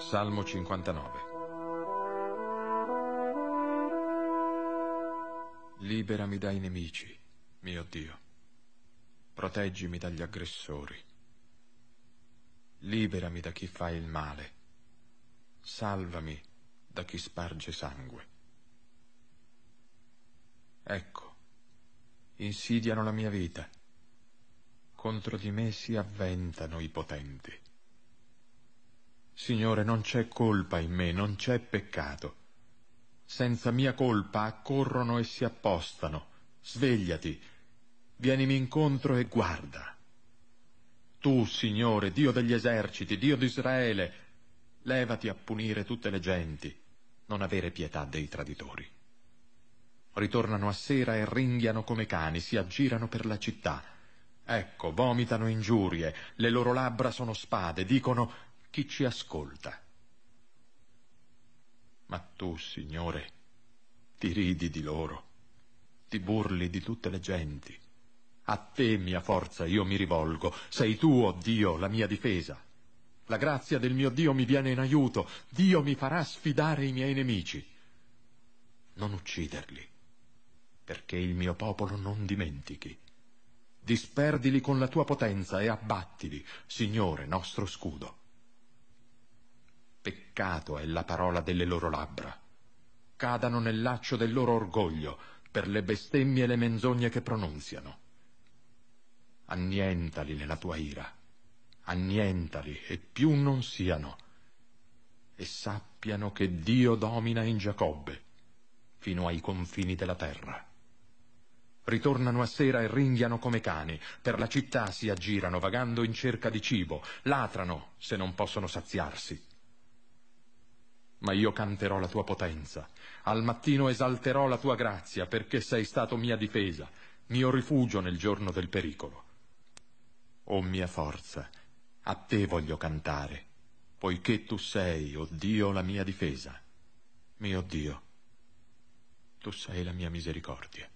Salmo 59 Liberami dai nemici, mio Dio. Proteggimi dagli aggressori. Liberami da chi fa il male. Salvami da chi sparge sangue. Ecco, insidiano la mia vita. Contro di me si avventano i potenti. Signore, non c'è colpa in me, non c'è peccato. Senza mia colpa accorrono e si appostano. Svegliati, vienimi incontro e guarda. Tu, Signore, Dio degli eserciti, Dio d'Israele, levati a punire tutte le genti, non avere pietà dei traditori. Ritornano a sera e ringhiano come cani, si aggirano per la città. Ecco, vomitano ingiurie, le loro labbra sono spade, dicono chi ci ascolta. Ma tu, Signore, ti ridi di loro, ti burli di tutte le genti. A te, mia forza, io mi rivolgo. Sei tu, o oh Dio, la mia difesa. La grazia del mio Dio mi viene in aiuto. Dio mi farà sfidare i miei nemici. Non ucciderli, perché il mio popolo non dimentichi. Disperdili con la tua potenza e abbattili, Signore nostro scudo. Peccato è la parola delle loro labbra. Cadano nel laccio del loro orgoglio per le bestemmie e le menzogne che pronunziano. Annientali nella tua ira, annientali e più non siano, e sappiano che Dio domina in Giacobbe, fino ai confini della terra. Ritornano a sera e ringhiano come cani, per la città si aggirano vagando in cerca di cibo, latrano se non possono saziarsi ma io canterò la tua potenza. Al mattino esalterò la tua grazia, perché sei stato mia difesa, mio rifugio nel giorno del pericolo. O mia forza, a te voglio cantare, poiché tu sei, o oh Dio, la mia difesa. Mio Dio, tu sei la mia misericordia.